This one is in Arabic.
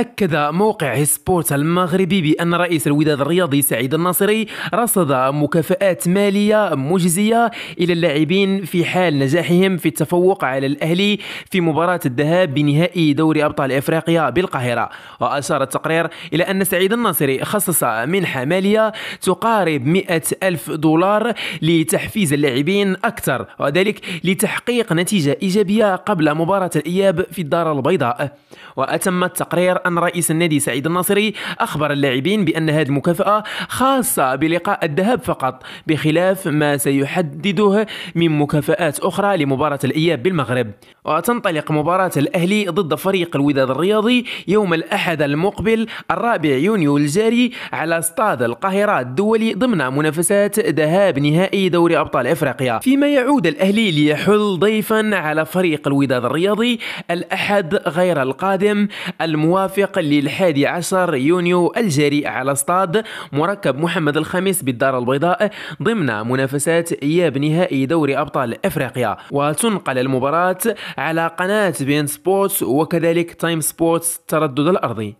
أكد موقع سبورت المغربي بأن رئيس الوداد الرياضي سعيد الناصري رصد مكافآت مالية مجزية إلى اللاعبين في حال نجاحهم في التفوق على الأهلي في مباراة الذهاب بنهائي دوري أبطال إفريقيا بالقاهرة وأشار التقرير إلى أن سعيد الناصري خصص منحة مالية تقارب 100 ألف دولار لتحفيز اللاعبين أكثر وذلك لتحقيق نتيجة إيجابية قبل مباراة الإياب في الدار البيضاء وأتم التقرير ان رئيس النادي سعيد الناصري أخبر اللاعبين بأن هذه المكافأة خاصة بلقاء الذهاب فقط بخلاف ما سيحدده من مكافآت أخرى لمباراة الإياب بالمغرب وتنطلق مباراة الأهلي ضد فريق الوداد الرياضي يوم الأحد المقبل الرابع يونيو الجاري على استاد القاهرة الدولي ضمن منافسات ذهاب نهائي دوري أبطال إفريقيا فيما يعود الأهلي ليحل ضيفا على فريق الوداد الرياضي الأحد غير القادم الموافق الموافق للحادي عشر يونيو الجاري على استاد مركب محمد الخامس بالدار البيضاء ضمن منافسات إياب نهائي دوري أبطال أفريقيا وتنقل المباراة على قناة بين سبورتس وكذلك تايم سبورتس تردد الأرضي